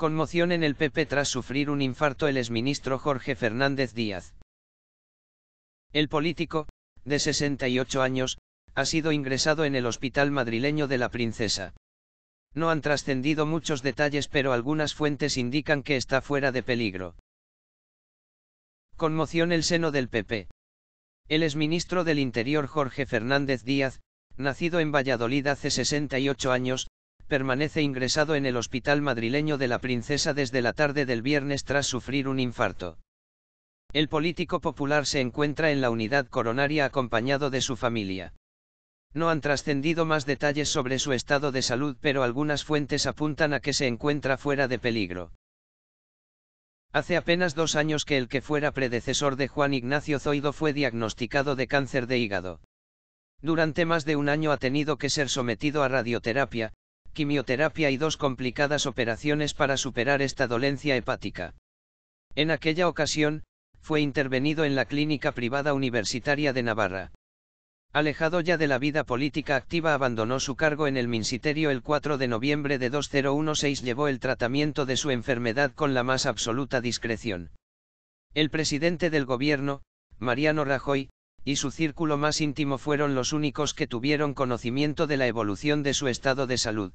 Conmoción en el PP tras sufrir un infarto el exministro Jorge Fernández Díaz. El político, de 68 años, ha sido ingresado en el hospital madrileño de la princesa. No han trascendido muchos detalles pero algunas fuentes indican que está fuera de peligro. Conmoción el seno del PP. El exministro del Interior Jorge Fernández Díaz, nacido en Valladolid hace 68 años, permanece ingresado en el hospital madrileño de la Princesa desde la tarde del viernes tras sufrir un infarto. El político popular se encuentra en la unidad coronaria acompañado de su familia. No han trascendido más detalles sobre su estado de salud, pero algunas fuentes apuntan a que se encuentra fuera de peligro. Hace apenas dos años que el que fuera predecesor de Juan Ignacio Zoido fue diagnosticado de cáncer de hígado. Durante más de un año ha tenido que ser sometido a radioterapia, quimioterapia y dos complicadas operaciones para superar esta dolencia hepática. En aquella ocasión, fue intervenido en la Clínica Privada Universitaria de Navarra. Alejado ya de la vida política activa, abandonó su cargo en el Ministerio el 4 de noviembre de 2016. Llevó el tratamiento de su enfermedad con la más absoluta discreción. El presidente del gobierno, Mariano Rajoy, y su círculo más íntimo fueron los únicos que tuvieron conocimiento de la evolución de su estado de salud,